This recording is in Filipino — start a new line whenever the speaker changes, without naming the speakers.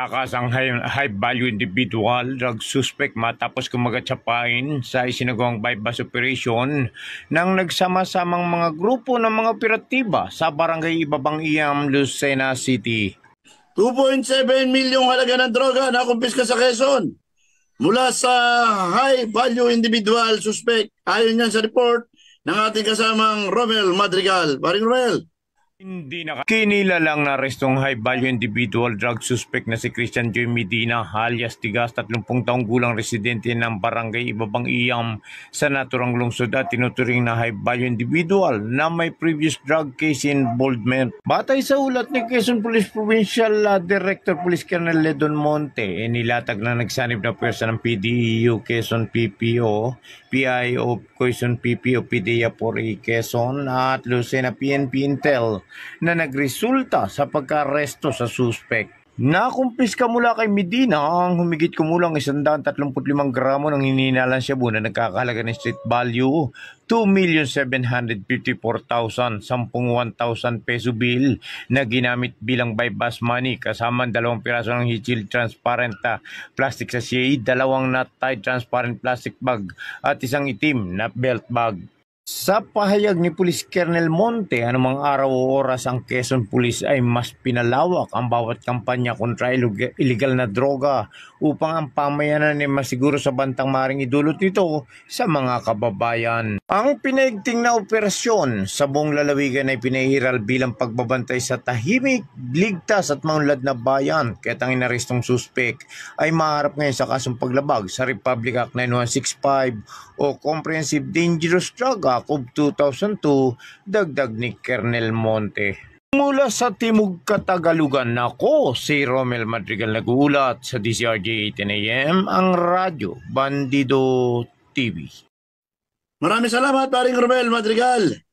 Nakatakas ang high, high value individual drug suspect matapos kumagatsapain sa isinagawang bypass operation ng nagsama-samang mga grupo ng mga operatiba sa barangay Ibabang Iyam, Lucena City. 2.7 milyong halaga ng droga na kumpiska sa Quezon mula sa high value individual suspect ayon niyan sa report ng ating kasamang Romel Madrigal. Paring Romel, hindi na kinila lang na arestong high value individual drug suspect na si Christian Joy Medina alias Tigas 30 taong gulang residente ng barangay Ibabang Iyam sa naturang lungsod at tinuturing na high value individual na may previous drug case involvement. Batay sa ulat ni Quezon Police Provincial ah, Director Police Colonel Ledon Monte, inilatag eh, na nagsanib na pwersa ng PDEU Quezon PPO, PIO Quezon PPO, PDEA 4A e, Quezon at Lucena PNP Intel na nagresulta sa pagkaresto sa suspect. Nakumpiska mula kay Medina ang humigit kumulang 135 gramo ng hininalan shabu na nagkakahalaga ng street value 2,754,000 10,1,000 peso bill na ginamit bilang bypass money kasama ang dalawang piraso ng hichil transparent ah, plastic sachet, dalawang nut tie transparent plastic bag at isang itim na belt bag. Sa pahayag ni Police Colonel Monte, anumang araw o oras ang Quezon Police ay mas pinalawak ang bawat kampanya kontra ilegal na droga upang ang pamayanan ay masiguro sa bantang maring idulot nito sa mga kababayan. Ang pinaigting na operasyon sa buong lalawigan ay pinahiral bilang pagbabantay sa tahimik, ligtas at maunlad na bayan kaya't ang inarestong suspek ay maharap ngayon sa kasong paglabag sa Republic Act 9165 o Comprehensive Dangerous Drug Act Jacob 2002, dagdag ni Kernel Monte. Mula sa Timog Katagalugan ako, si Romel Madrigal nagulat sa DCRJ 18am ang radyo Bandido TV. Maraming salamat paring Romel Madrigal.